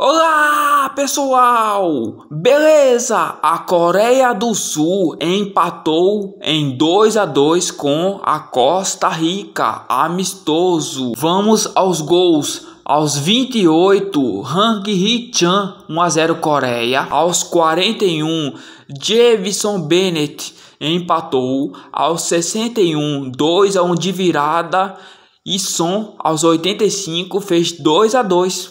Olá, pessoal! Beleza? A Coreia do Sul empatou em 2 a 2 com a Costa Rica, amistoso. Vamos aos gols. Aos 28, Hang Hee-chan, 1 a 0 Coreia. Aos 41, Jevison Bennett empatou. Aos 61, 2 a 1 de virada. E Son, aos 85, fez 2 a 2